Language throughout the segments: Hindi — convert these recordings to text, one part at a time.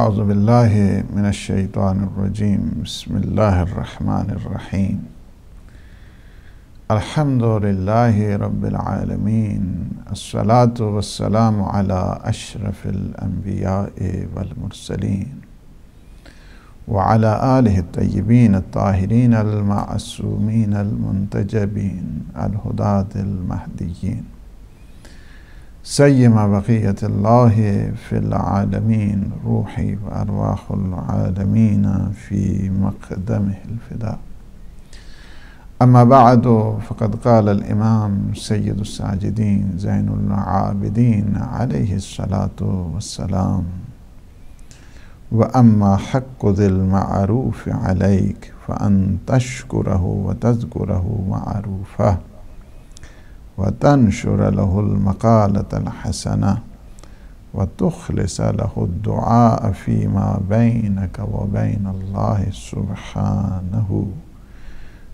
आज़बिल्लिनशैतरजीम बसमीम अल्हम्दुलिल्लाह रब्बिलआलमीन अस्सलातु वस्सलामु अला अशरफिल अम्बिया वलमुरसलीन व अला आलिहि तय्यबीन ताहिरीन अल मासूमीन अल मुंतजबीन अल हुदातिल महदियीन سيما بقية الله في العالمين روحي وأرواح العالمين في مقدمه الفداء أما بعد فقد قال الإمام سيد الساجدين زين العابدين عليه الصلاة والسلام وأما حق ذي المعروف عليك فأن تشكره وتذكره معروفه وتنشر له المقالة الحسنة وتخلص له الدعاء فيما بينك وبين الله سبحانه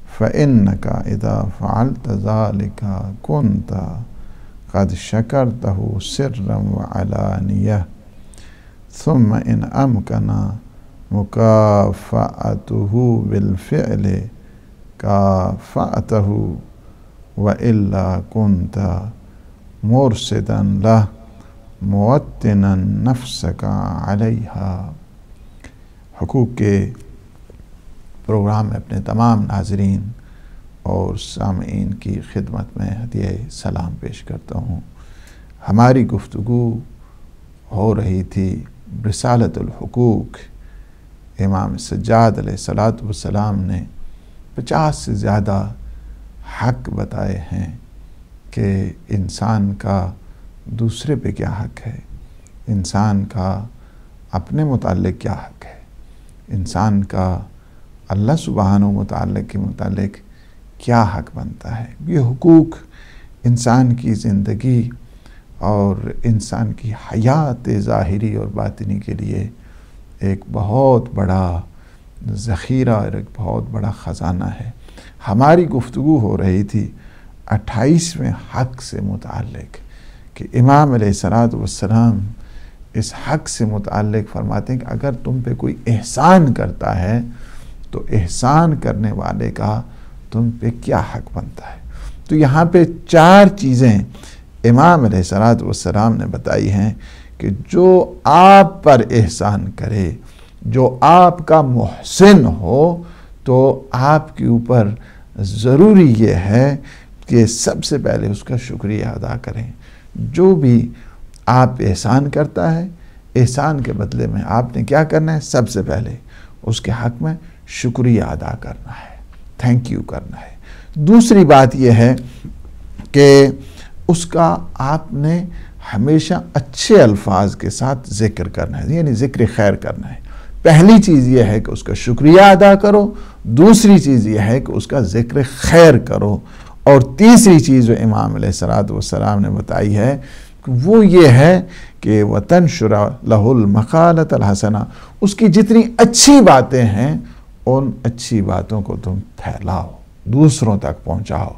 فإنك إذا فعلت ذلك كنت قد شكرته سرا وعلانية ثم إن أمكن مكافأته بالفعل كافأته वल्ला कुनता मुरसदा लह मुतना नफ्स का अलहा हकूक़ के प्रोग्राम में अपने तमाम नाजरीन और सामीन की खिदमत में हदिय सलाम पेश करता हूँ हमारी गुफ्तु हो रही थी रसालतलहकूक इमाम सज्जाद सलाम ने पचास से ज़्यादा हक बताए हैं कि इंसान का दूसरे पे क्या हक है इंसान का अपने मुतल क्या हक है इंसान का अल्लाह सुबहान मुतल के मतलब क्या हक बनता है ये हकूक़ इंसान की ज़िंदगी और इंसान की हयात ज़ाहरी और बातनी के लिए एक बहुत बड़ा ज़ख़ीरा और एक बहुत बड़ा ख़जाना है हमारी गुफ्तु हो रही थी अट्ठाईसवें हक से मुतक कि इमाम सलात इस हक से मुतक फरमाते हैं कि अगर तुम पे कोई एहसान करता है तो एहसान करने वाले का तुम पे क्या हक बनता है तो यहाँ पे चार चीज़ें इमाम सलात वसलाम ने बताई हैं कि जो आप पर एहसान करे जो आपका मोहसिन हो तो आपके ऊपर ज़रूरी ये है कि सबसे पहले उसका शुक्रिया अदा करें जो भी आप एहसान करता है एहसान के बदले में आपने क्या करना है सबसे पहले उसके हक में शुक्रिया अदा करना है थैंक यू करना है दूसरी बात यह है कि उसका आपने हमेशा अच्छे अल्फाज के साथ जिक्र करना है यानी ज़िक्र खैर करना है पहली चीज़ यह है कि उसका शुक्रिया अदा करो दूसरी चीज़ यह है कि उसका ज़िक्र खैर करो और तीसरी चीज़ जो इमाम सलात वसलाम ने बताई है वो ये है कि वतन शुरा लहुल मखालत हसना उसकी जितनी अच्छी बातें हैं उन अच्छी बातों को तुम फैलाओ दूसरों तक पहुंचाओ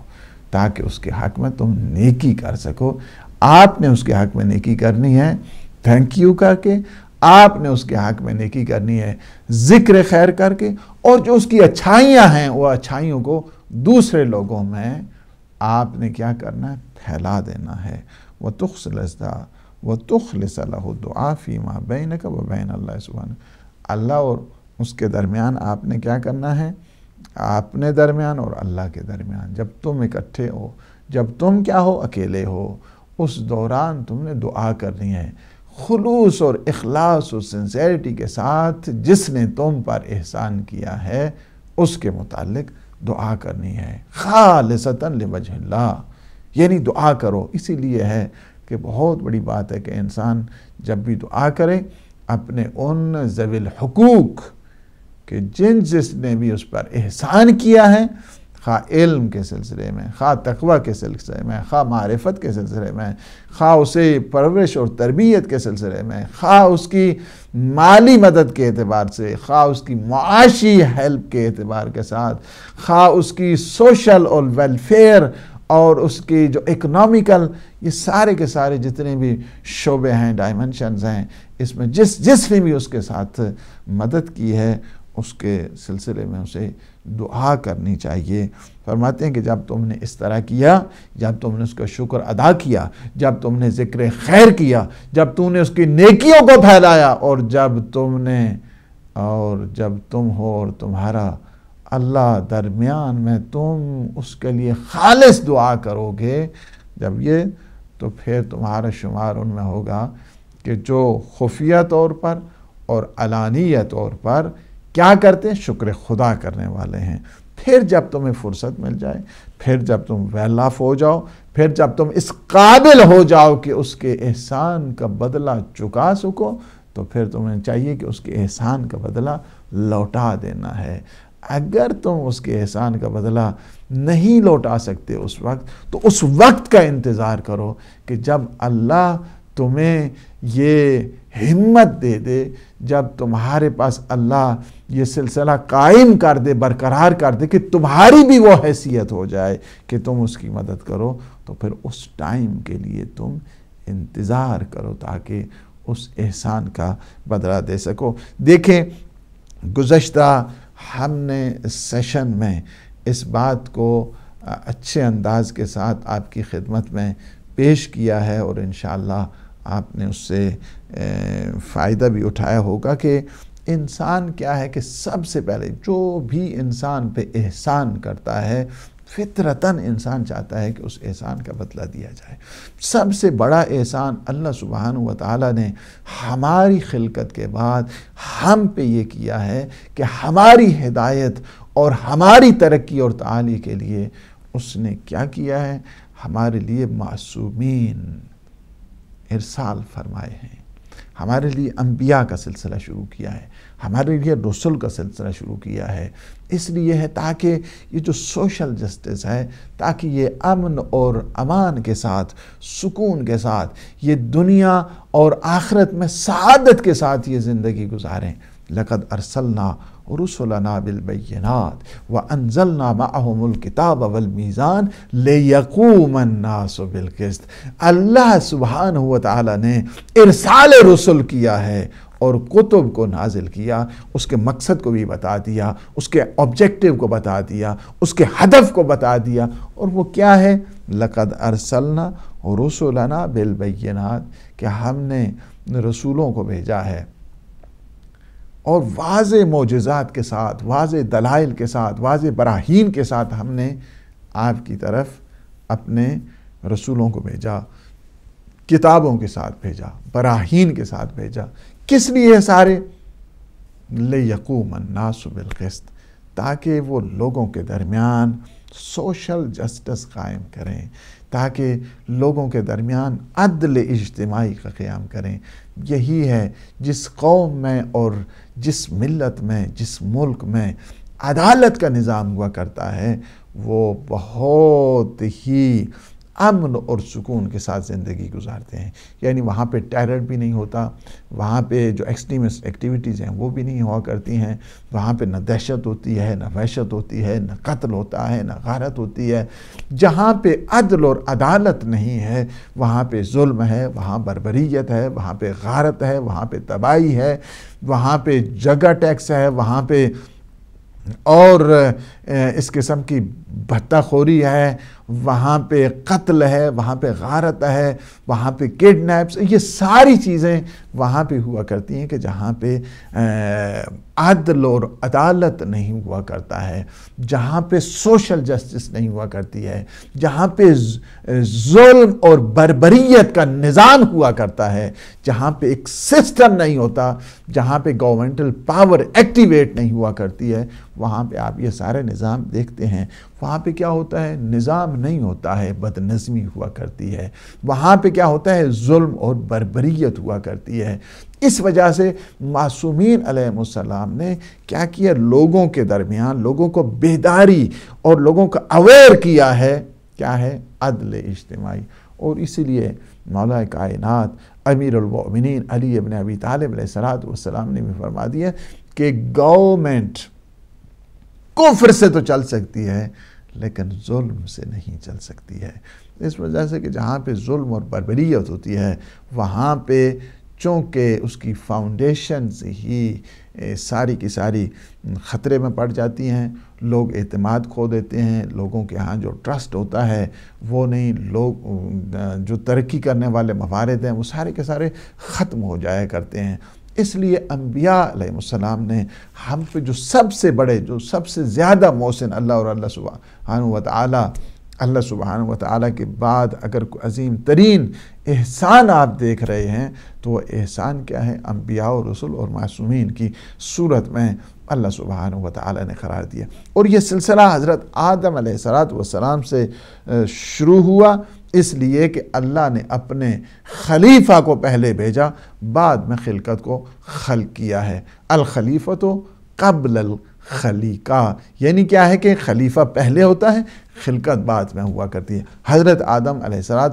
ताकि उसके हक में तुम नेकी कर सको आपने उसके हक में नेकी करनी है थैंक यू करके आपने उसके हक में नेकी करनी है ज़िक्र खैर करके और जो उसकी अच्छाइयाँ हैं वो अच्छाइयों को दूसरे लोगों में आपने क्या करना है फैला देना है वह तुख्स लजदा वह तुखलसलाफ़ी माँ बैन का व बैन अल्लाह सुबहान अल्लाह और उसके दरमियान आपने क्या करना है आपने दरमियान और अल्लाह के दरमियान जब तुम इकट्ठे हो जब तुम क्या हो अकेले हो उस दौरान तुमने दुआ करनी है खलूस और अखलास और सिंसेरिटी के साथ जिसने तुम पर एहसान किया है उसके मुतालिक दुआ करनी है खालसता वजहल्ला यानी दुआ करो इसीलिए है कि बहुत बड़ी बात है कि इंसान जब भी दुआ करे अपने उन जविल हकूक के जिन जिसने भी उस पर एहसान किया है खा इल्म के सिलसिले में खा तकवा के सिलसिले में खा मारफत के सिलसिले में खा उसे परवरिश और तरबियत के सिलसिले में खा उसकी माली मदद के अतबार से खा उसकी माशी हेल्प के अतबार के साथ खा उसकी सोशल और वेलफेयर और उसकी जो इकनॉमिकल ये सारे के सारे जितने भी शोबे हैं डायमेंशनस हैं इसमें जिस जिसने भी उसके साथ मदद की है उसके सिलसिले में उसे दुआ करनी चाहिए फरमाते हैं कि जब तुमने इस तरह किया जब तुमने उसका शुक्र अदा किया जब तुमने ज़िक्र खैर किया जब तुमने उसकी नेकियों को फैलाया और जब तुमने और जब तुम हो और तुम्हारा अल्लाह दरमियान में तुम उसके लिए खालिस दुआ करोगे जब ये तो फिर तुम्हारा शुमार उनमें होगा कि जो खुफिया तौर पर और अलानिया तौर पर क्या करते हैं शुक्र खुदा करने वाले हैं फिर जब तुम्हें फुर्सत मिल जाए फिर जब तुम वेलाफ हो जाओ फिर जब तुम इस काबिल हो जाओ कि उसके एहसान का बदला चुका सको तो फिर तुम्हें चाहिए कि उसके एहसान का बदला लौटा देना है अगर तुम उसके एहसान का बदला नहीं लौटा सकते उस वक्त तो उस वक्त का इंतज़ार करो कि जब अल्लाह तुम्हें ये हिम्मत दे दे जब तुम्हारे पास अल्लाह ये सिलसिला कायम कर दे बरकरार कर दे कि तुम्हारी भी वो हैसियत हो जाए कि तुम उसकी मदद करो तो फिर उस टाइम के लिए तुम इंतज़ार करो ताकि उस एहसान का बदला दे सको देखें गुज्त हमने सेशन में इस बात को अच्छे अंदाज के साथ आपकी खिदमत में पेश किया है और इन आपने उससे फ़ायदा भी उठाया होगा कि इंसान क्या है कि सबसे पहले जो भी इंसान पे एहसान करता है फितरतन इंसान चाहता है कि उस एहसान का बदला दिया जाए सबसे बड़ा एहसान अल्लाह सुबहान व ताली ने हमारी खिलकत के बाद हम पे ये किया है कि हमारी हिदायत और हमारी तरक्की और ताली के लिए उसने क्या किया है हमारे लिए मासूमीन इरसाल फरमाए हैं हमारे लिए अम्बिया का सिलसिला शुरू किया है हमारे लिए रसुल का सिलसिला शुरू किया है इसलिए है ताकि ये जो सोशल जस्टिस है ताकि ये अमन और अमान के साथ सुकून के साथ ये दुनिया और आखरत में सदत के साथ ये ज़िंदगी गुजारें लकद अरसलना रसुलना बिलबैनात व अनजलना माहमुल किताब वलमीज़ान ले यकूमन्नासबिलकस्त अल्लाह सुबहान ताली ने इरसाल रसुल किया है और कुतुब को नाजिल किया उसके मकसद को भी बता दिया उसके ऑब्जेक्टिव को बता दिया उसके हदफ को बता दिया और वो क्या है लकद अरसलना रसुलना बिलबैनात कि हमने रसूलों को भेजा है और वाज मोजात के साथ वाज दलाइल के साथ वाज बराहीन के साथ हमने आपकी तरफ अपने रसूलों को भेजा किताबों के साथ भेजा बराहीन के साथ भेजा किस लिए सारे ले यकूम नासबिलकस्त ताकि वो लोगों के दरमियान सोशल जस्टिस कायम करें ताकि लोगों के दरमियान अदल इज्तमाही का क़्याम करें यही है जिस कौम में और जिस मिलत में जिस मुल्क में अदालत का निज़ाम हुआ करता है वो बहुत ही अमन और सुकून के साथ ज़िंदगी गुजारते हैं यानी वहाँ पे टेरर भी नहीं होता वहाँ पे जो एक्सट्रीमिस्ट एक्टिविटीज़ हैं वो भी नहीं हुआ करती हैं वहाँ पे न दहशत होती है न वहशत होती है न कत्ल होता है न गारत होती है जहाँ पे अदल और अदालत नहीं है वहाँ पे जुल्म है वहाँ बरबरीत है वहाँ पे गारत है वहाँ पे तबाही है वहाँ पे जगह टैक्स है वहाँ पे और इस किस्म की भत्ताखोरी है वहाँ पे कत्ल है वहाँ पे गारत है वहाँ पे किडनैप्स ये सारी चीज़ें वहाँ पे हुआ करती हैं कि जहाँ पे आदल और अदालत नहीं हुआ करता है जहाँ पे सोशल जस्टिस नहीं हुआ करती है जहाँ पे जुल्म और बरबरीत का निज़ाम हुआ करता है जहाँ पे एक सिस्टम नहीं होता जहाँ पे गवर्नमेंटल पावर एक्टिवेट नहीं हुआ करती है वहाँ पे आप ये सारे निज़ाम देखते हैं वहाँ पे क्या होता है निज़ाम नहीं होता है बदनज़मी हुआ करती है वहाँ पे क्या होता है जुल्म और बरबरीत हुआ करती है इस वजह से मासूमिन ने क्या किया लोगों के दरमियान लोगों को बेदारी और लोगों को अवेयर किया है क्या है अदल इज्तमाही और इसीलिए मौला कायनत अमीरमिन अली अबन अबी तालब ने भी फरमा दिया कि गवर्नमेंट कुफर से तो चल सकती है लेकिन जुल्म से नहीं चल सकती है इस वजह से कि जहाँ पे जुल्म और बरबरीत होती है वहाँ पे चूँकि उसकी से ही सारी की सारी ख़तरे में पड़ जाती हैं लोग अतमाद खो देते हैं लोगों के यहाँ जो ट्रस्ट होता है वो नहीं लोग जो तरक्की करने वाले मफारद हैं वो सारे के सारे ख़त्म हो जाया करते हैं इसलिए अम्बियाम ने हम पे जो सबसे बड़े जो सबसे ज़्यादा मौसन अल्लाह और अल्लाह सुबहान व अल्लाह सुबहान व के बाद अगर कोई अजीम तरीन एहसान आप देख रहे हैं तो वह एहसान क्या है अम्बिया और रसुल और मासूमिन की सूरत में अल्लाह सुबहान व ने करार दिया और यह सिलसिला हज़रत आदम सलात वसलाम से शुरू हुआ इसलिए कि अल्लाह ने अपने खलीफा को पहले भेजा बाद में खिलकत को खल किया है खलीफा तो कबल खलीका यानी क्या है कि खलीफा पहले होता है खिलकत बाद में हुआ करती है हज़रत आदम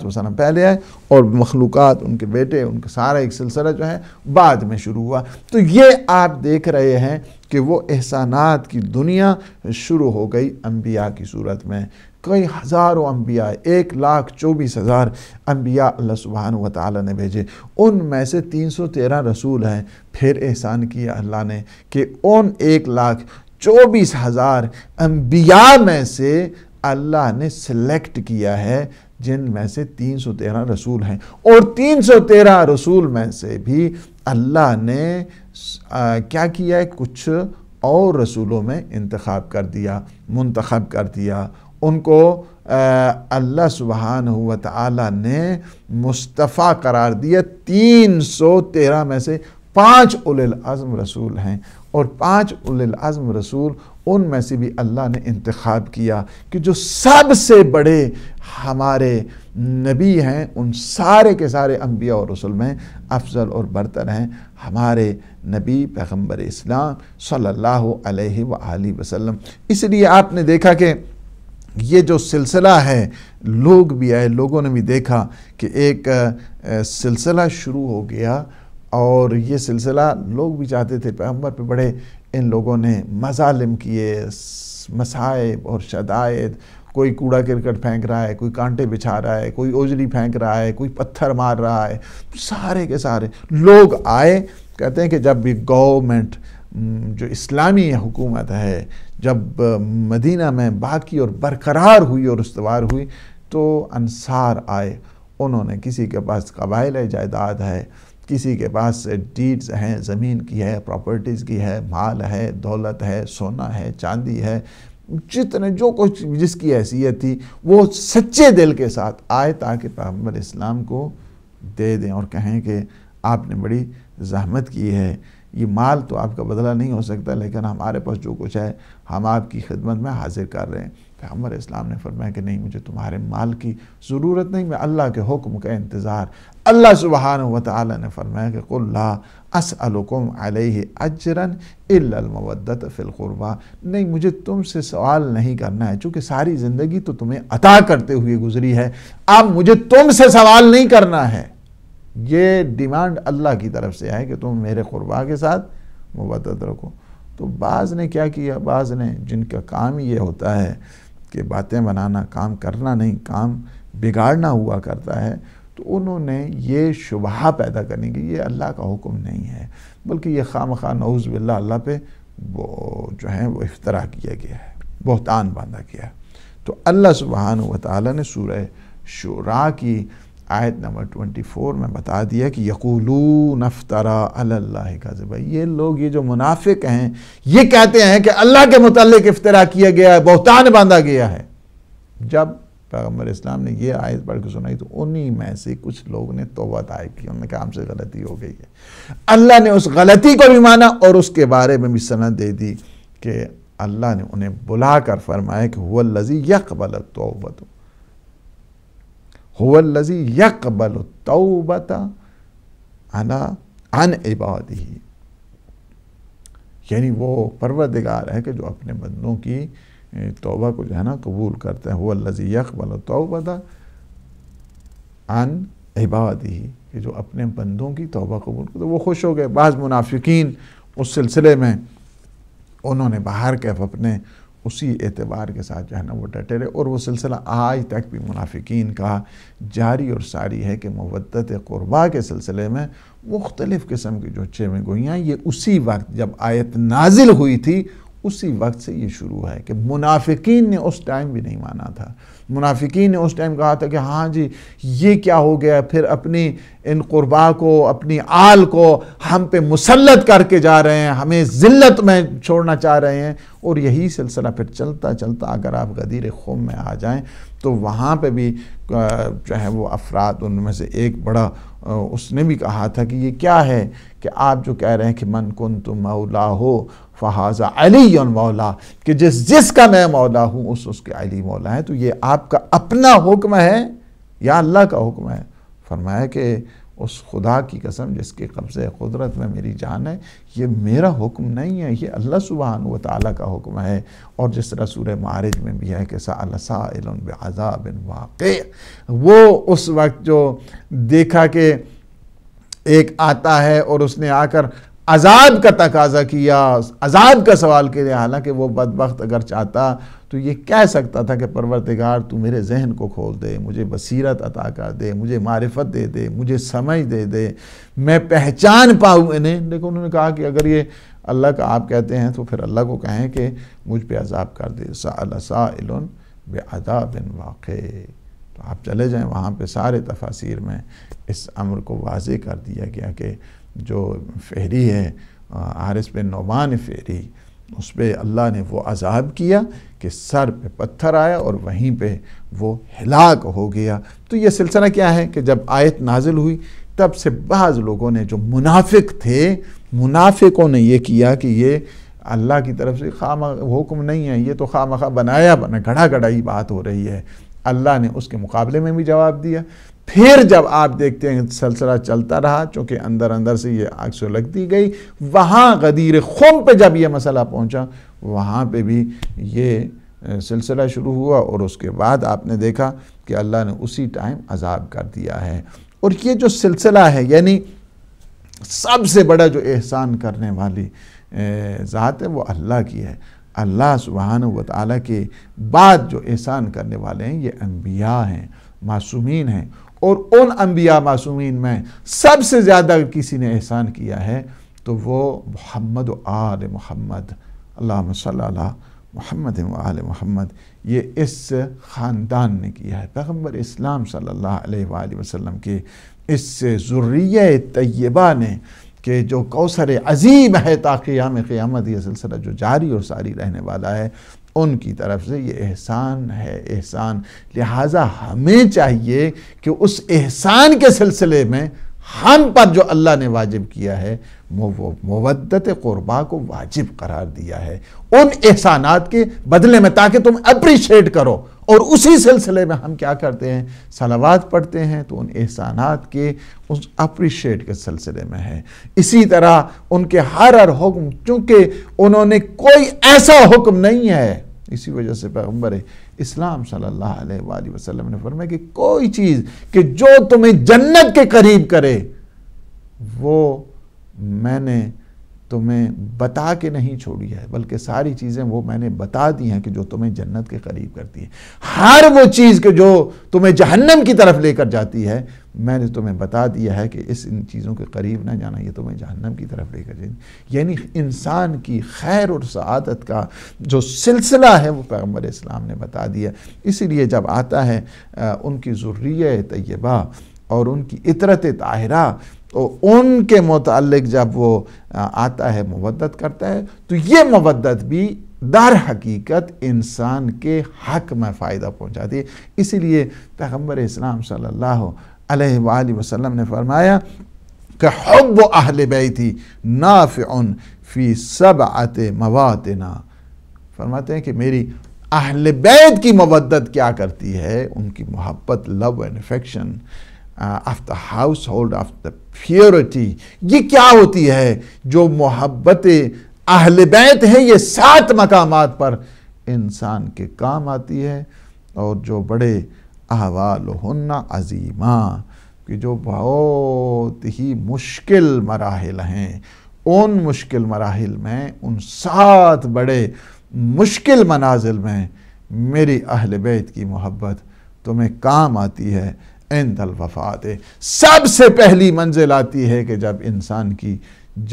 वसलम पहले आए और मखलूक उनके बेटे उनका सारा एक सिलसिला जो है बाद में शुरू हुआ तो ये आप देख रहे हैं कि वो एहसानात की दुनिया शुरू हो गई अम्बिया की सूरत में कई हज़ारों अम्बिया एक लाख चौबीस हज़ार अम्बिया अल्लाह सुबहान व ताली ने भेजे उनमें से तीन सौ तेरह रसूल हैं फिर एहसान किया अल्लाह ने कि उन एक लाख चौबीस हज़ार अम्बिया में से अल्लाह ने सिलेक्ट किया है जिन में से तीन सौ तेरह रसूल हैं और तीन सौ तेरह रसूल में से भी अल्लाह ने आ, क्या किया है कुछ और रसूलों में इंतखब कर दिया मंतखब कर दिया उनको अल्लाह सुबहान ताला ने मुस्तफ़ा करार दिया तीन सौ तेरह में से पाँच उलज़म रसूल हैं और पाँच उलज़म रसूल उन में से भी अल्लाह ने इंतखब किया कि जो सबसे बड़े हमारे नबी हैं उन सारे के सारे अम्बिया और रसूल में अफजल और बरतर हैं हमारे नबी पैगम्बर इस्लाम सल्लल्लाहु अलैहि वसल्लम इसलिए आपने देखा कि ये जो सिलसिला है लोग भी आए लोगों ने भी देखा कि एक सिलसिला शुरू हो गया और ये सिलसिला लोग भी चाहते थे पैम्बर पे बड़े इन लोगों ने मजालिम किए मसाइब और शदायद कोई कूड़ा क्रिकेट फेंक रहा है कोई कांटे बिछा रहा है कोई ओजरी फेंक रहा है कोई पत्थर मार रहा है सारे के सारे लोग आए कहते हैं कि जब भी गवर्नमेंट हम्म, जो इस्लामी हुकूमत है जब मदीना में बाकी और बरकरार हुई और उसवार हुई तो अनसार आए उन्होंने किसी के पास कबाइल जायदाद है किसी के पास डीड्स हैं ज़मीन की है प्रॉपर्टीज़ की है माल है दौलत है सोना है चांदी है जितने जो कुछ जिसकी हैसियत थी वो सच्चे दिल के साथ आए ताकि पैगम्बर इस्लाम को दे दें और कहें कि आपने बड़ी जहमत की है ये माल तो आपका बदला नहीं हो सकता लेकिन हमारे पास जो कुछ है हम आपकी खिदमत में हाजिर कर रहे हैं पैगम्बर तो इस्लाम ने फरमाया कि नहीं मुझे तुम्हारे माल की ज़रूरत नहीं मैं अल्लाह के हुक्म का इंतज़ार अल्लाह सुबहान व ने फरमाया कि कुल्ला असलकुम अजरन इलमवदत फ़िलकुरबा नहीं मुझे तुमसे सवाल नहीं करना है चूँकि सारी ज़िंदगी तो तुम्हें अता करते हुए गुजरी है अब मुझे तुमसे सवाल नहीं करना है ये डिमांड अल्लाह की तरफ से है कि तुम मेरे खुरबा के साथ मुबदत रखो तो बाज़ ने क्या किया बाज़ ने जिनका काम ये होता है कि बातें बनाना काम करना नहीं काम बिगाड़ना हुआ करता है तो उन्होंने ये शुबा पैदा करने की ये अल्लाह का हुक्म नहीं है बल्कि ये खाम खा नऊज़ बिल्ला अल्लाह पे वो जो है वो इफ्तरा किया गया है बहुतान बांधा गया है तो अल्लाह सुबहान व ने शुरा की आयत नंबर 24 में बता दिया कि यकूलू नफ्तरा अल्लाह का ये लोग ये जो मुनाफिक हैं ये कहते हैं कि अल्लाह के मतलब इफ्तरा किया गया है बहुतान बांधा गया है जब पैगम्बर इस्लाम ने यह आयत पढ़ के सुनाई तो उन्हीं में से कुछ लोगों ने तोबा दायर की उन्होंने कहा से गलती हो गई है अल्लाह ने उस गलती को भी माना और उसके बारे में भी सनत दे दी कि अल्लाह ने उन्हें बुला कर फरमाया कि वह लजी यकबल तोबा हुवल्लजी यकबल तौबता अना अन इबादी यानी वो परवरदिगार है कि जो अपने बंदों की तौबा को जो है ना कबूल करते हैं हुवल्लजी यकबल तौबता अन इबादी कि जो अपने बंदों की तोबा कबूल करते वो खुश हो गए बाज़ मुनाफिकीन उस सिलसिले में उन्होंने बाहर के अपने उसी एतबार के साथ जो है ना वो डटे रहे और वो सिलसिला आज तक भी मुनाफिकीन का जारी और सारी है कि मवदत क़ुरबा के सिलसिले में मुख्तलिफ़ किस्म की जो चेमें गोइयाँ ये उसी वक्त जब आयत नाजिल हुई थी उसी वक्त से ये शुरू है कि मुनाफिकीन ने उस टाइम भी नहीं माना था मुनाफिकीन ने उस टाइम कहा था कि हाँ जी ये क्या हो गया फिर अपनी इन कुर्बा को अपनी आल को हम पे मुसलत करके जा रहे हैं हमें ज़िल्लत में छोड़ना चाह रहे हैं और यही सिलसिला फिर चलता चलता अगर आप गदीर खुम में आ जाएं तो वहाँ पे भी जो है वो अफराद उनमें से एक बड़ा उसने भी कहा था कि ये क्या है कि आप जो कह रहे हैं कि मन कुन तुम मौला हो फहाजा अली मौला कि जिस जिसका मैं मौला हूँ उस उसके अली मौला है तो ये आपका अपना हुक्म है या अल्लाह का हुक्म है फरमाया कि उस खुदा की कसम जिसके कब्ज़े कुदरत में मेरी जान है ये मेरा हुक्म नहीं है ये अल्लाह सुबहान व ताली का हुक्म है और जिस तरह सूर मारज में भी है कि बिन वाक़ वो उस वक्त जो देखा कि एक आता है और उसने आकर अजाब का तकाजा किया अजाब का सवाल किया हालांकि वो बदबख्त अगर चाहता तो ये कह सकता था कि परवरदिगार तू मेरे जहन को खोल दे मुझे बसीरत अता कर दे मुझे मारफत दे दे मुझे समझ दे दे मैं पहचान पाऊँ इन्हें लेकिन उन्होंने कहा कि अगर ये अल्लाह का आप कहते हैं तो फिर अल्लाह को कहें कि मुझ पर अजाब कर दे बेअा बिन वाक़ तो आप चले जाएँ वहाँ पर सारे तफासिर में इस अमर को वाज कर दिया गया कि जो फेरी है आरस पे नौबान फेरी उस पर अल्लाह ने वो अजाब किया कि सर पे पत्थर आया और वहीं पे वो हिलाक हो गया तो ये सिलसिला क्या है कि जब आयत नाजिल हुई तब से बाज़ लोगों ने जो मुनाफिक थे मुनाफिकों ने ये किया कि ये अल्लाह की तरफ से खाम हुक्म नहीं है ये तो खाम खा बनाया बना घड़ा घड़ा ही बात हो रही है अल्लाह ने उसके मुकाबले में भी जवाब दिया फिर जब आप देखते हैं सिलसिला चलता रहा चूँकि अंदर अंदर से ये आग से दी गई वहाँ गदीर खुम पे जब ये मसला पहुँचा वहाँ पे भी ये सिलसिला शुरू हुआ और उसके बाद आपने देखा कि अल्लाह ने उसी टाइम अजाब कर दिया है और ये जो सिलसिला है यानी सबसे बड़ा जो एहसान करने वाली ज़ात है वो अल्लाह की है अल्लाह सुबहान व के बाद जो एहसान करने वाले हैं ये अम्बिया हैं मासूमीन हैं और उन अम्बिया मासूमिन में सबसे ज़्यादा किसी ने एहसान किया है तो वो मोहम्मद आल मोहम्मद अल्लाह सल्ला मोहम्मद आल मोहम्मद ये इस ख़ानदान ने किया है पैगम्बर इस्लाम सल्ला वसम के इस जरूरी तय्यबा ने कि जो कौसर अजीम है ताकि याम क़्यामत यह सिलसिला जो जारी और सारी रहने वाला है उनकी तरफ से ये एहसान है एहसान लिहाजा हमें चाहिए कि उस एहसान के सिलसिले में हम पर जो अल्लाह ने वाजिब किया है मवदत कुर्बा को वाजिब करार दिया है उन एहसानात के बदले में ताकि तुम अप्रिशिएट करो और उसी सिलसिले में हम क्या करते हैं सलावात पढ़ते हैं तो उन एहसानात के उस अप्रिशिएट के सिलसिले में है इसी तरह उनके हर हर हुक्म चूंकि उन्होंने कोई ऐसा हुक्म नहीं है इसी वजह से पैगम्बर इस्लाम सल्ला वसलम ने फरमाया कि कोई चीज़ कि जो तुम्हें जन्नत के करीब करे वो मैंने तुम्हें बता के नहीं छोड़ी है बल्कि सारी चीज़ें वो मैंने बता दी हैं कि जो तुम्हें जन्नत के करीब करती है हर वो चीज़ के जो तुम्हें जहन्नम की तरफ लेकर जाती है मैंने तुम्हें बता दिया है कि इस इन चीज़ों के करीब ना जाना ये तुम्हें जहन्नम की तरफ लेकर जाएगी यानी इंसान की खैर और सदत का जो सिलसिला है वो पैगम्बर इस्लाम ने बता दिया इसीलिए जब आता है उनकी ज़ुर्रिय तयबा और उनकी इतरत ताहरा तो उनके मुतल जब वो आता है मुबदत करता है तो ये मुबदत भी दर हकीकत इंसान के हक में फ़ायदा पहुँचाती है इसीलिए पैगम्बर इस्लाम सल्ला वसलम ने फरमाया कि हब अहल थी नाफ़ फ़ी सब आते मवातना फरमाते हैं कि मेरी अहल बैत की मबदत क्या करती है उनकी मोहब्बत love and affection after household after purity ये क्या होती है जो मोहब्बत अहल बैत है ये सात मकाम पर इंसान के काम आती है और जो बड़े अहवाल हन्ना अजीमा कि जो बहुत ही मुश्किल मराहल हैं उन मुश्किल मराहल में उन सात बड़े मुश्किल मनाजिल में मेरी अहल बैत की मोहब्बत तुम्हें काम आती है एंदल वफात सबसे पहली मंजिल आती है कि जब इंसान की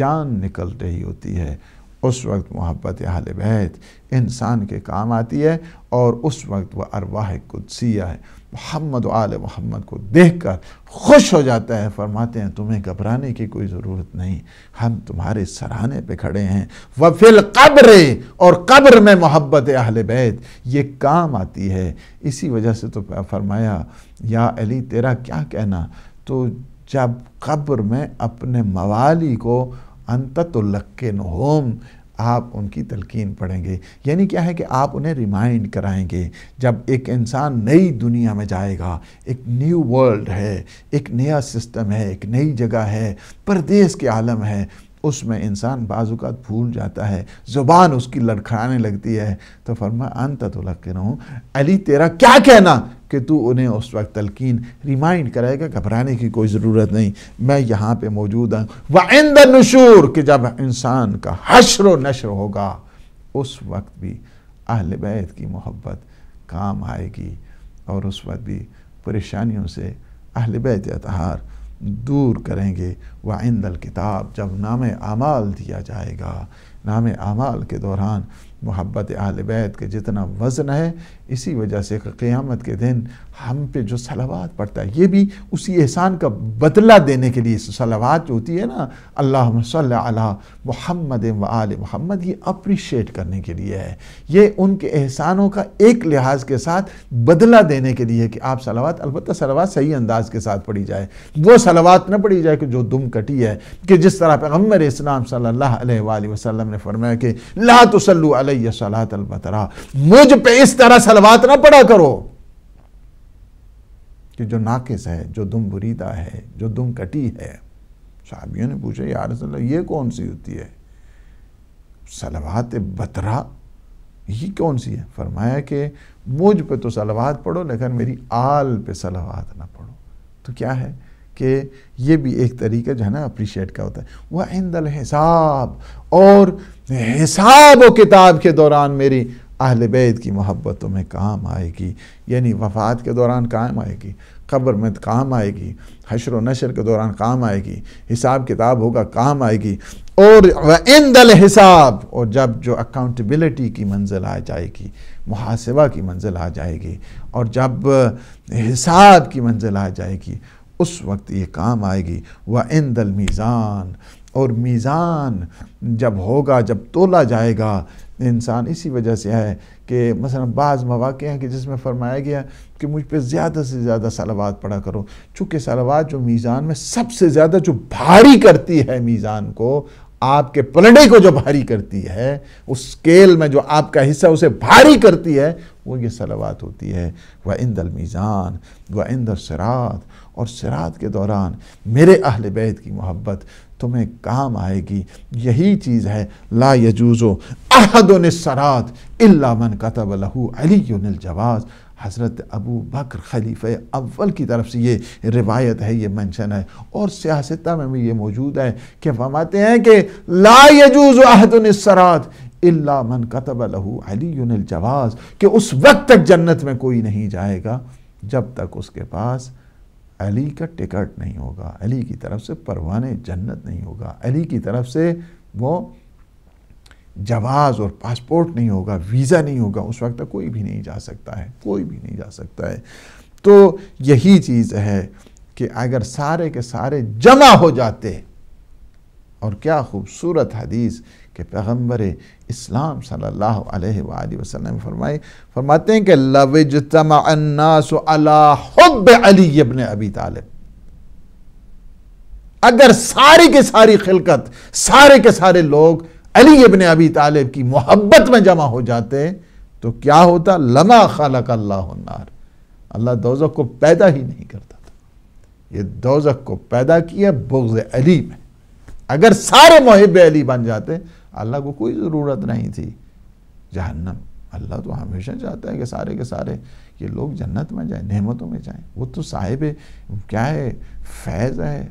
जान निकल रही होती है उस वक्त मोहब्बत अहल बैत इंसान के काम आती है और उस वक्त वह अरवाह कुदसिया है मोहम्मद आल मोहम्मद को देखकर खुश हो जाता है फरमाते हैं तुम्हें घबराने की कोई ज़रूरत नहीं हम तुम्हारे सराहने पे खड़े हैं वफिल कब्र और कब्र में मोहब्बत अहल बैत ये काम आती है इसी वजह से तो फरमाया या अली तेरा क्या कहना तो जब कब्र में अपने मवाली को अंततुल्लक होम आप उनकी तलकिन पढ़ेंगे यानी क्या है कि आप उन्हें रिमाइंड कराएंगे जब एक इंसान नई दुनिया में जाएगा एक न्यू वर्ल्ड है एक नया सिस्टम है एक नई जगह है परदेश के आलम है उसमें इंसान बाजुकात भूल जाता है ज़ुबान उसकी लड़खड़ाने लगती है तो फरमा अंत तो लग अली तेरा क्या कहना कि तू उन्हें उस वक्त तलकिन रिमाइंड कराएगा घबराने की कोई ज़रूरत नहीं मैं यहाँ पर मौजूद हूँ व द नशूर कि जब इंसान का हशर व नशर होगा उस वक्त भी अहल बैत की मोहब्बत काम आएगी और उस वक्त भी परेशानियों से अहल बैत अतहार दूर करेंगे व दल किताब जब नाम आमाल दिया जाएगा नाम आमाल के दौरान मोहब्बत अहल बैत के जितना वज़न है इसी वजह से क़्यामत के दिन हम पे जो सलावात पड़ता है ये भी उसी एहसान का बदला देने के लिए सलावात जो होती है ना अल्लाह अला महमद व आल महमद ये अप्रिशिएट करने के लिए है ये उनके एहसानों का एक लिहाज के साथ बदला देने के लिए कि आप सलावात अलबत् सलावात सही अंदाज के साथ पढ़ी जाए वो सलावात ना पढ़ी जाए कि जो दुम कटी है कि जिस तरह पैगम्बर इस्लाम सल्ला वसम ने फरमाया कि ला तो अलैहि सलात अलबतरा मुझ पर इस तरह सलवात ना पढ़ा करो कि जो नाकिस है जो दुम बुरीदा है जो दुम कटी है साहबियों ने पूछा यार ये कौन सी होती है सलवात बतरा ये कौन सी है फरमाया कि मुझ पे तो सलवात पढ़ो लेकिन मेरी आल पे सलवात ना पढ़ो तो क्या है कि ये भी एक तरीका जो है ना अप्रिशिएट का होता है वह इंदल हिसाब और हिसाब व किताब के दौरान मेरी अहल बैत की मोहब्बत तुम्हें काम आएगी यानी वफात के दौरान काम आएगी कब्र में काम आएगी हशर नशर के दौरान काम आएगी हिसाब किताब होगा काम आएगी और इन दल हिसाब और जब जो अकाउंटबिलिटी की मंजिल आ जाएगी मुहासिबा की मंजिल आ जाएगी और जब हिसाब की मंजिल आ जाएगी उस वक्त ये काम आएगी व इन दल मीज़ान और मीज़ान जब होगा जब तोला जाएगा इंसान इसी वजह से है कि मसला बाज़ मौाक़े हैं कि जिसमें फरमाया गया कि मुझ पर ज़्यादा से ज़्यादा सलावाद पढ़ा करो चूँकि सलावाद जो मीज़ान में सबसे ज़्यादा जो भारी करती है मीज़ान को आपके पलड़े को जो भारी करती है उस स्केल में जो आपका हिस्सा उसे भारी करती है वो ये सलावात होती है व इंदल मीज़ान व इंदल सरात और सरात के दौरान मेरे अहल बैत की मोहब्बत तुम्हें काम आएगी यही चीज़ है ला यजूज़ो अहदन सरात इल्ला मन कतब लहू अली जवाज़ हज़रत अबू बकर खलीफ़ अव्वल की तरफ से ये रिवायत है ये मेंशन है और सियासत में भी ये मौजूद है कि फरमाते हैं कि ला यजूज़ अहदन सरात इल्ला मन कतब लहू अली जवाज़ कि उस वक्त तक जन्नत में कोई नहीं जाएगा जब तक उसके पास अली का टिकट नहीं होगा अली की तरफ से परवाने जन्नत नहीं होगा अली की तरफ से वो जवाज़ और पासपोर्ट नहीं होगा वीज़ा नहीं होगा उस वक्त तक कोई भी नहीं जा सकता है कोई भी नहीं जा सकता है तो यही चीज़ है कि अगर सारे के सारे जमा हो जाते और क्या खूबसूरत हदीस कि पैगम्बर इस्लाम सल्ला वसलम फरमाए फरमाते हैं कि लविज अली इबन अबी तालब अगर सारी की सारी खिलकत सारे के सारे लोग अली अबन अबी तालब की मोहब्बत में जमा हो जाते तो क्या होता लमा खलक अल्लाहार अल्लाह दोजक को पैदा ही नहीं करता था ये दोजक को पैदा किया बुग्ज अली में अगर सारे मोहब्ब अली बन जाते अल्लाह को कोई ज़रूरत नहीं थी जहन्नम अल्लाह तो हमेशा चाहता है कि सारे के सारे ये लोग जन्नत में जाएं नेमतों में जाएं वो तो साहिब क्या है फैज़ है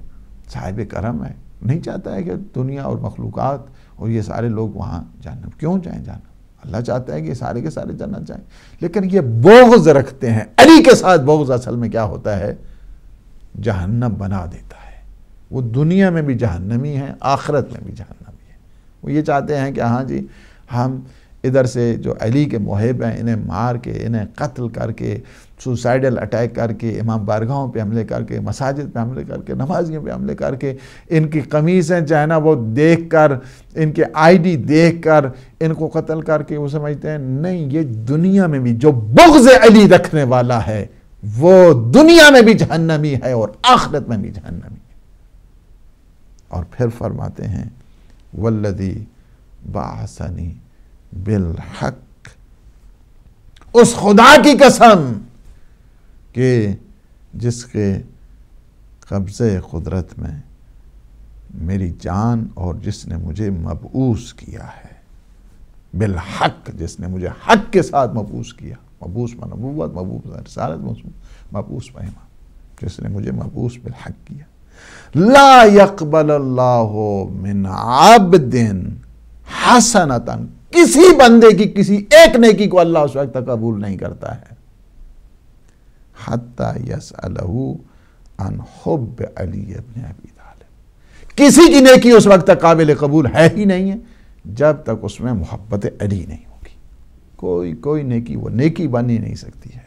साहिब करम है नहीं चाहता है कि दुनिया और मखलूक और ये सारे लोग वहाँ जहनम क्यों जाएँ जहनम अल्लाह चाहता है कि सारे के सारे जन्नत जाएं लेकिन ये बोगज़ रखते हैं अली के साथ बोगज़ असल में क्या होता है जहन्नम बना देता है वो दुनिया में भी जहन्नमी है आखरत में भी जहन्नम वो ये चाहते हैं कि हाँ जी हम इधर से जो अली के मुहिब हैं इन्हें मार के इन्हें कत्ल करके सुसाइडल अटैक करके इमाम बारगाहों पे हमले करके मसाजिद पे हमले करके नमाजियों पे हमले करके इनकी कमीज़ें जो है ना वो देख कर इनके आईडी देख कर इनको कत्ल करके वो समझते हैं नहीं ये दुनिया में भी जो बुग्ज़ अली रखने वाला है वो दुनिया में भी जहन्नमी है और आखरत में भी जहन्नमी है और फिर फरमाते हैं वल्लि बासनी बिलहक उस खुदा की कसम के जिसके कब्ज़े कुदरत में मेरी जान और जिसने मुझे मबूस किया है बिलहक जिसने मुझे हक के साथ मबूस किया मबूस में मबूस मबूस महिमा जिसने मुझे मबूस बिलहक किया ला यकबल मिन आबदिन किसी बंदे की किसी एक नेकी को अल्लाह उस वक्त कबूल नहीं करता है हत्ता यस अली अबी किसी की नेकी उस वक्त तक काबिल कबूल है ही नहीं है जब तक उसमें मोहब्बत अली नहीं होगी कोई कोई नेकी वो नेकी बन ही नहीं सकती है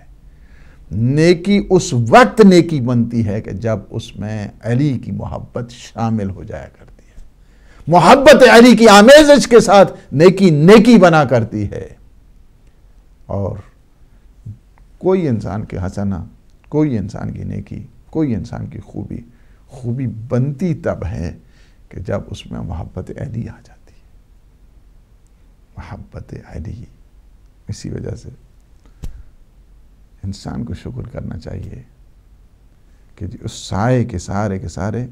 नेकी उस वक्त नेकी बनती है कि जब उसमें अली की मोहब्बत शामिल हो जाया करती है मोहब्बत अली की आमेज के साथ नेकी नेकी बना करती है और कोई इंसान की हसना कोई इंसान की नेकी कोई इंसान की खूबी खूबी बनती तब है कि जब उसमें मोहब्बत अली आ जाती है मोहब्बत अली इसी वजह से इंसान को शुक्र करना चाहिए कि जी उस साय के सारे के सारे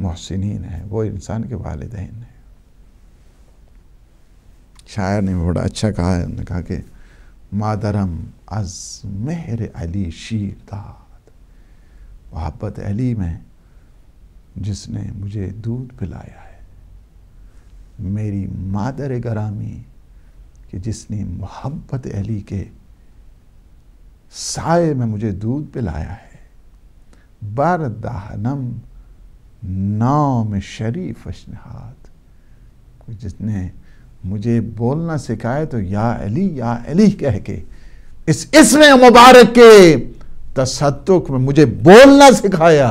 मोहसिन हैं वो इंसान के वालदेन हैं शायर ने बड़ा अच्छा कहा है उन्होंने कहा कि मादरम अज मेहर अली शीर दाद मोहब्बत अली में जिसने मुझे दूध पिलाया है मेरी मादर गरामी कि जिसने मोहब्बत अली के साय में मुझे दूध पिलाया है बारदाहनम नाम शरीफ अशनहात जिसने मुझे बोलना सिखाया तो या अली या अली कह के इस इसमें मुबारक के तस्तुक में मुझे बोलना सिखाया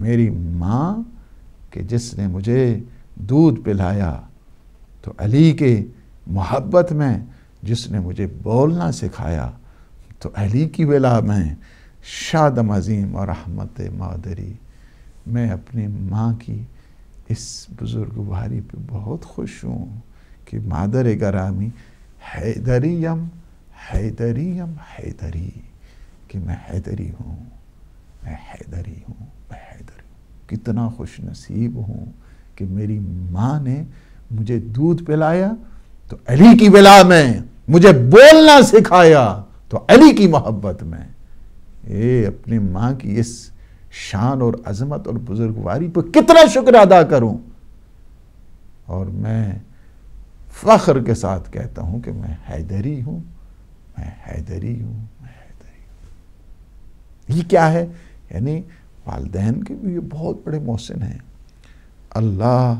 मेरी माँ के जिसने मुझे दूध पिलाया तो अली के मोहब्बत में जिसने मुझे बोलना सिखाया तो अली की वेला में शादम अजीम और अहमत मादरी मैं अपनी माँ की इस बुजुर्गवारी पे बहुत खुश हूँ कि मादर गरामी हैदरी यम हैदरी यम हैदरी कि मैं हैदरी हूँ मैं हैदरी हूँ मैं हैदरी हूँ कितना खुश नसीब हूँ कि मेरी माँ ने मुझे दूध पिलाया तो अली की बिला में मुझे बोलना सिखाया तो अली की मोहब्बत में ये अपनी माँ की इस शान और अजमत और बुजुर्गवारी पर कितना शुक्र अदा करूं और मैं फ़ख्र के साथ कहता हूं कि मैं हैदरी हूं मैं हैदरी हूं मैं हैदरी हूं ये क्या है यानी वालदेन के भी ये बहुत बड़े मोहसिन हैं अल्लाह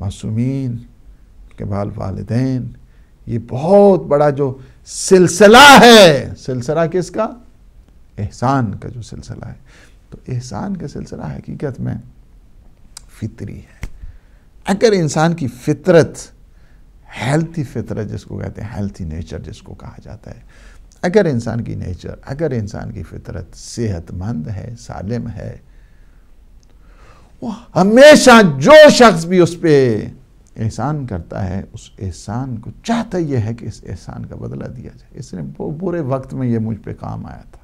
मासूमीन के बाल वालदेन ये बहुत बड़ा जो सिलसिला है सिलसिला किसका एहसान का जो सिलसिला है तो एहसान का सिलसिला हकीकत में फितरी है अगर इंसान की फितरत हेल्थी फितरत जिसको कहते हैं हेल्थी नेचर जिसको कहा जाता है अगर इंसान की नेचर अगर इंसान की फितरत सेहतमंद है सालिम है वो हमेशा जो शख्स भी उस पर एहसान करता है उस एहसान को चाहता यह है कि इस एहसान का बदला दिया जाए इसने बुरे वक्त में यह मुझ पर काम आया था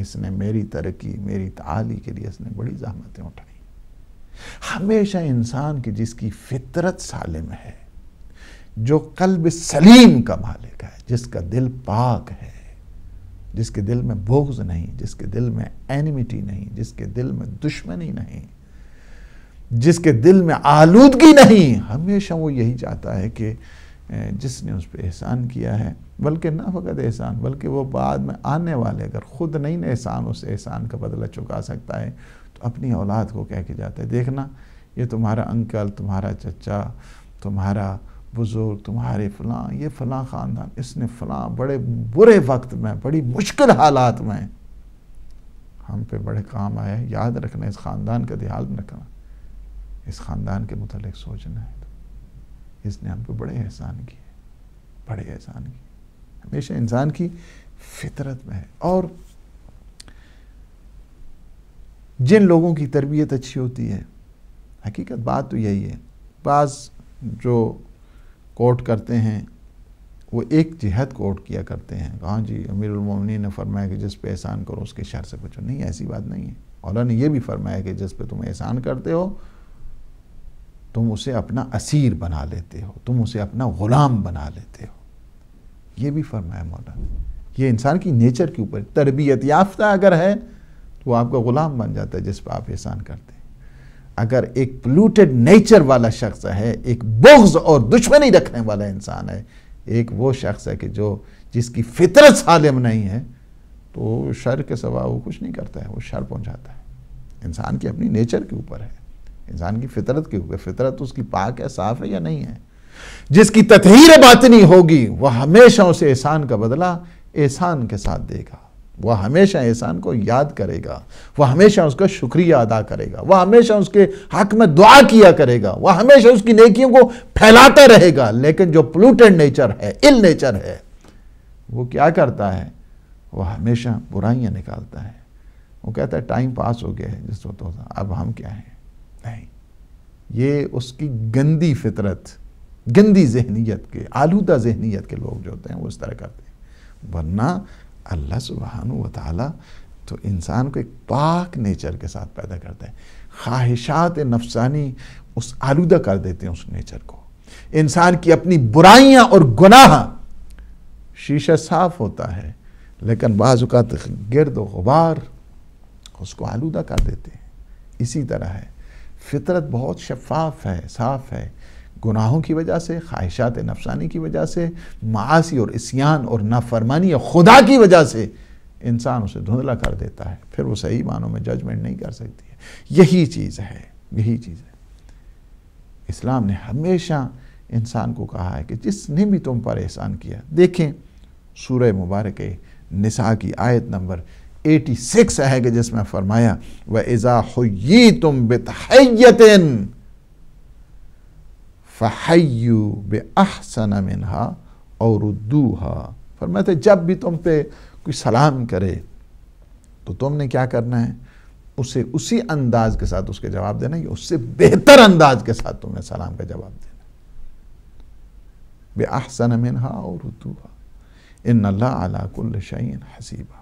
इसने मेरी तरक्की मेरी ताली के लिए इसने बड़ी जहमतें उठाई हमेशा इंसान की जिसकी फितरत सालिम है जो कल्ब सलीम का मालिक है जिसका दिल पाक है जिसके दिल में बोग्ज़ नहीं जिसके दिल में एनिमिटी नहीं जिसके दिल में दुश्मनी नहीं जिसके दिल में आलूदगी नहीं हमेशा वो यही चाहता है कि जिसने उस पर एहसान किया है बल्कि ना फ़कत एहसान बल्कि वो बाद में आने वाले अगर ख़ुद नहीं एहसान उस एहसान का बदला चुका सकता है तो अपनी औलाद को कह के जाता है देखना ये तुम्हारा अंकल तुम्हारा चचा तुम्हारा बुज़ुर्ग तुम्हारे फलां ये फलां ख़ानदान इसने फलां बड़े बुरे वक्त में बड़ी मुश्किल हालात में हम पे बड़े काम आए याद रखना इस ख़ानदान का ध्यान रखना इस ख़ानदान के मतलब सोचना है तो इसने हमको बड़े एहसान किए बड़े एहसान किए हमेशा इंसान की फितरत में है और जिन लोगों की तरबियत अच्छी होती है हकीकत बात तो यही है बाज़ जो कोट करते हैं वो एक जिहत कोट किया करते हैं कहाँ जी अमीर अमीरमिन ने फरमाया कि जिस पे एहसान करो उसके शर से बचो नहीं ऐसी बात नहीं है मौला ने यह भी फरमाया कि जिस पे तुम एहसान करते हो तुम उसे अपना असीर बना लेते हो तुम उसे अपना ग़ुलाम बना लेते हो ये भी फरमाया मौला ये इंसान की नेचर के ऊपर तरबियत याफ्ता अगर है तो आपका ग़ुलाम बन जाता है जिस पर आप एहसान करते हैं अगर एक पलूटेड नेचर वाला शख्स है एक बोग्ज और दुश्मनी रखने वाला इंसान है एक वो शख्स है कि जो जिसकी फितरत सालिम नहीं है तो शर के सवा वो कुछ नहीं करता है वो शर पहुंचाता है इंसान की अपनी नेचर के ऊपर है इंसान की फितरत के हुए फितरत उसकी पाक है साफ है या नहीं है जिसकी तथहीर बातनी होगी वह हमेशा उसे एहसान का बदला एहसान के साथ देगा वह हमेशा एहसान को याद करेगा वह हमेशा उसका शुक्रिया अदा करेगा वह हमेशा उसके हक में दुआ किया करेगा वह हमेशा उसकी नेकियों को फैलाता रहेगा लेकिन जो पोलूटेड नेचर है इल नेचर है वो क्या करता है वह हमेशा बुराइयाँ निकालता है वो कहता है टाइम पास हो गया है जिस वक्त होता अब हम क्या हैं नहीं ये उसकी गंदी फितरत गंदी जहनीत के आलूदा जहनीत के लोग जो होते हैं वो इस तरह करते हैं वरना अल्लाह सुबहान वाली तो इंसान को एक पाक नेचर के साथ पैदा करता है ख्वाहिशात नफसानी उस आलूदा कर देते हैं उस नेचर को इंसान की अपनी बुराइयां और गुनाह शीशा साफ होता है लेकिन बाजुकात गिरद गुबार उसको आलूदा कर देते हैं इसी तरह है फितरत बहुत शफाफ है साफ है गुनाहों की वजह से ख्वाहिशात नफसानी की वजह से मासी और इसियान और नाफरमानी और खुदा की वजह से इंसान उसे धुंधला कर देता है फिर वो सही मानों में जजमेंट नहीं कर सकती है यही चीज़ है यही चीज़ है इस्लाम ने हमेशा इंसान को कहा है कि जिसने भी तुम पर एहसान किया देखें सूर मुबारक निसा की आयत नंबर 86 है कि जिसमें फरमाया वह इज़ा हुई तुम बेतहैतिन फ़हयु बे अहसन मिनहा और उद्दूहा फरमाते जब भी तुम पे कोई सलाम करे तो तुमने क्या करना है उसे उसी अंदाज के साथ उसके जवाब देना या उससे बेहतर अंदाज के साथ तुमने सलाम का जवाब देना बे अहसन मिनहा और हा इन अल्लाह अला कुल हसीबा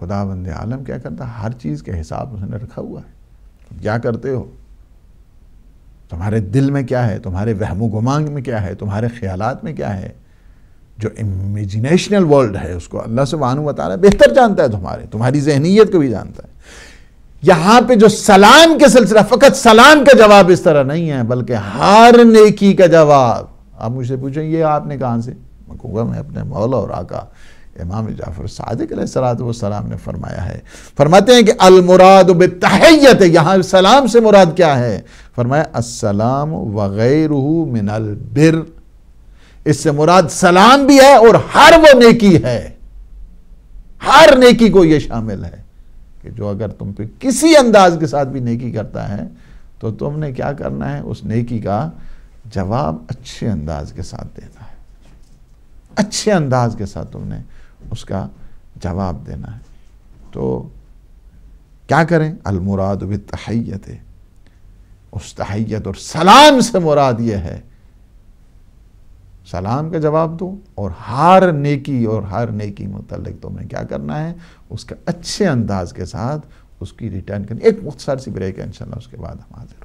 खुदा बंद आलम क्या करता है हर चीज़ के हिसाब उसने रखा हुआ है तुम क्या करते हो तुम्हारे दिल में क्या है तुम्हारे वहमो गुमांग में क्या है तुम्हारे ख्याल में क्या है जो इमेजिनेशनल वर्ल्ड है उसको अल्लाह से वानु बताना बेहतर जानता है तुम्हारे तुम्हारी जहनीत को भी जानता है यहाँ पे जो सलाम के सिलसिला फ़कत सलाम का जवाब इस तरह नहीं है बल्कि हर नेकी का जवाब आप मुझसे पूछें ये आपने कहाँ से मैं कहूँगा मैं अपने मौला और आका इमाम जाफ़र सदक़लाम ने फरमाया है फरमाते हैं कि अलमुराद बतहैत यहाँ सलाम से मुराद क्या है फरमाया वग़ैर मिनल बिर इससे मुराद सलाम भी है और हर वो नेकी है हर नेकी को ये शामिल है कि जो अगर तुम पे किसी अंदाज के साथ भी नेकी करता है तो तुमने क्या करना है उस नेकी का जवाब अच्छे अंदाज के साथ देना है अच्छे अंदाज के साथ तुमने उसका जवाब देना है तो क्या करें अलमुराद तहैयत उस तहैत और सलाम से मुराद ये है सलाम का जवाब दो और हर नेकी और हार नेकी मतलब तुम्हें क्या करना है उसका अच्छे अंदाज के साथ उसकी रिटर्न करनी एक मुख्तार सी ब्रेक है इंशाल्लाह उसके बाद हम हाजिर